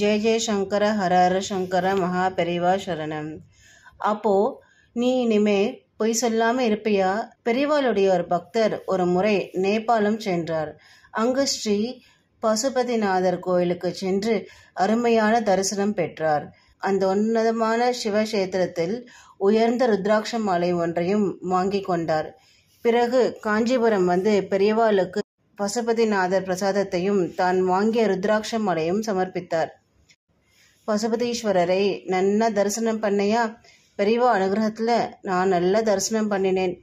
ஜெய ஜெயசங்கர ஹரஹர சங்கர மகா பெரிவா சரணம் அப்போது நீ இனிமே பொய் சொல்லாமல் இருப்பியா பெரிவாளுடைய ஒரு பக்தர் ஒரு முறை நேபாளம் சென்றார் அங்கு ஸ்ரீ பசுபதிநாதர் கோயிலுக்கு சென்று அருமையான தரிசனம் பெற்றார் அந்த உன்னதமான சிவக்ஷேத்திரத்தில் உயர்ந்த ருத்ராட்ச மாலை ஒன்றையும் வாங்கி கொண்டார் பிறகு காஞ்சிபுரம் வந்து பெரியவாளுக்கு பசுபதிநாதர் பிரசாதத்தையும் தான் வாங்கிய ருத்ராட்ச மாலையும் சமர்ப்பித்தார் பசுபதீஸ்வரரை நல்லா தரிசனம் பண்ணையா பெரியவா அனுகிரகத்தில் நான் நல்லா தரிசனம் பண்ணினேன்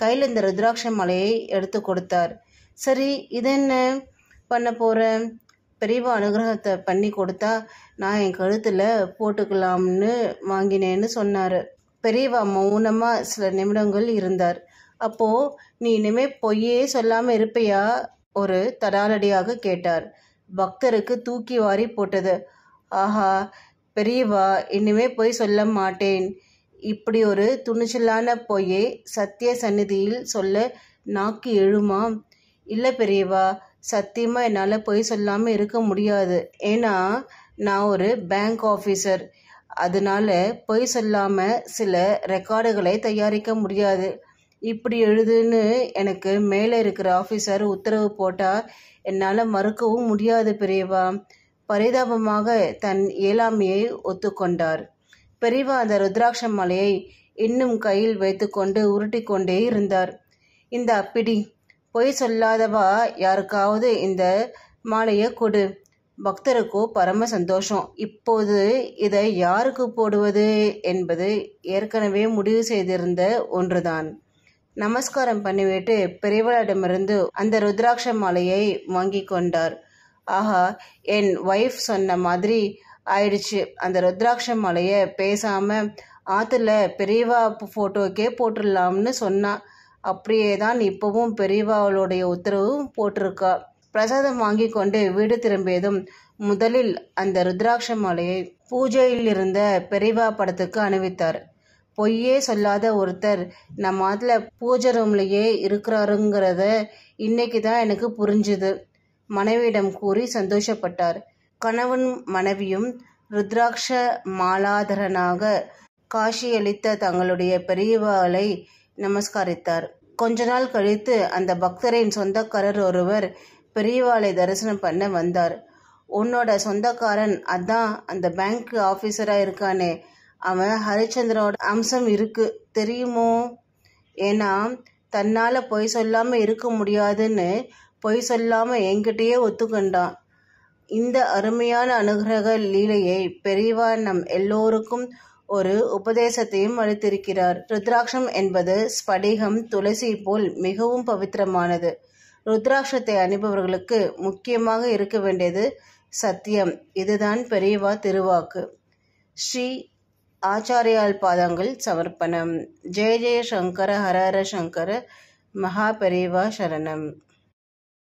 கையில் இந்த ருத்ராட்ச மலையை எடுத்து கொடுத்தார் சரி இது என்ன பண்ண போகிறேன் பெரியவா அனுகிரகத்தை பண்ணி கொடுத்தா நான் என் கழுத்தில் போட்டுக்கலாம்னு வாங்கினேன்னு சொன்னார் பெரியவா மௌனமாக சில நிமிடங்கள் இருந்தார் அப்போ நீ இனிமேல் பொய்யே சொல்லாமல் இருப்பையா ஒரு தடாலடியாக கேட்டார் பக்தருக்கு தூக்கி வாரி போட்டது ஆஹா பெரியவா இனிமே போய் சொல்ல மாட்டேன் இப்படி ஒரு துணிச்சலான பொய்யை சத்திய சந்நிதியில் சொல்ல நாக்கு எழுமா இல்லை பெரியவா சத்தியமாக என்னால் பொய் சொல்லாமல் இருக்க முடியாது ஏன்னா நான் ஒரு பேங்க் ஆஃபீஸர் அதனால் பொய் சொல்லாமல் சில ரெக்கார்டுகளை தயாரிக்க முடியாது இப்படி எழுதுன்னு எனக்கு மேலே இருக்கிற ஆஃபீஸர் உத்தரவு போட்டால் என்னால் மறுக்கவும் முடியாது பெரியவா பரிதாபமாக தன் இயலாமையை ஒத்துக்கொண்டார் பெரிவா அந்த ருத்ராட்ச மலையை இன்னும் கையில் வைத்துக்கொண்டு உருட்டி கொண்டே இருந்தார் இந்த அப்பிடி பொய் சொல்லாதவா யாருக்காவது இந்த மாலையை கொடு பக்தருக்கோ பரம சந்தோஷம் இப்போது இதை யாருக்கு போடுவது என்பது ஏற்கனவே முடிவு செய்திருந்த ஒன்றுதான் நமஸ்காரம் பண்ணிவிட்டு பெரியவளிடமிருந்து அந்த ருத்ராட்ச மாலையை வாங்கி கொண்டார் ஆஹா என் ஒய்ஃப் சொன்ன மாதிரி ஆயிடுச்சு அந்த ருத்ராட்ச மலையை பேசாமல் ஆற்றுல பெரியவா ஃபோட்டோக்கே போட்டுடலாம்னு சொன்னான் அப்படியே தான் இப்போவும் பெரியவாவளுடைய உத்தரவும் போட்டிருக்கா பிரசாதம் வாங்கி கொண்டு வீடு திரும்பியதும் முதலில் அந்த ருத்ராட்ச மாலையை பூஜையில் இருந்த பெரியவா படத்துக்கு அணிவித்தார் பொய்யே சொல்லாத ஒருத்தர் நம்ம அதில் பூஜை ரூம்லேயே இருக்கிறாருங்கிறத இன்னைக்கு தான் எனக்கு புரிஞ்சுது மனைவியிடம் கூறி சந்தோஷப்பட்டார் கணவன் மனைவியும் ருத்ராட்ச மாலாதரனாக காட்சியளித்த தங்களுடைய பெரியவாளை நமஸ்காரித்தார் கொஞ்ச நாள் கழித்து அந்த பக்தரின் சொந்தக்காரர் ஒருவர் பெரியவாளை தரிசனம் பண்ண வந்தார் உன்னோட சொந்தக்காரன் அதான் அந்த பேங்க் ஆஃபீஸராக இருக்கானே அவன் ஹரிச்சந்திரோட அம்சம் இருக்கு தெரியுமோ ஏன்னா தன்னால் பொய் சொல்லாமல் இருக்க முடியாதுன்னு பொய் சொல்லாமல் என்கிட்டயே ஒத்துக்கொண்டான் இந்த அருமையான அனுகிரக லீலையை பெரியவா நம் எல்லோருக்கும் ஒரு உபதேசத்தையும் அளித்திருக்கிறார் ருத்ராட்சம் என்பது ஸ்படிகம் துளசி போல் மிகவும் பவித்திரமானது ருத்ராட்சத்தை அணிபவர்களுக்கு முக்கியமாக இருக்க வேண்டியது சத்தியம் இதுதான் பெரியவா திருவாக்கு ஸ்ரீ ஆச்சாரியால் பாதங்கள் சமர்ப்பணம் ஜெய ஜெய சங்கர ஹரஹர சங்கர மகா பெரியவா சரணம்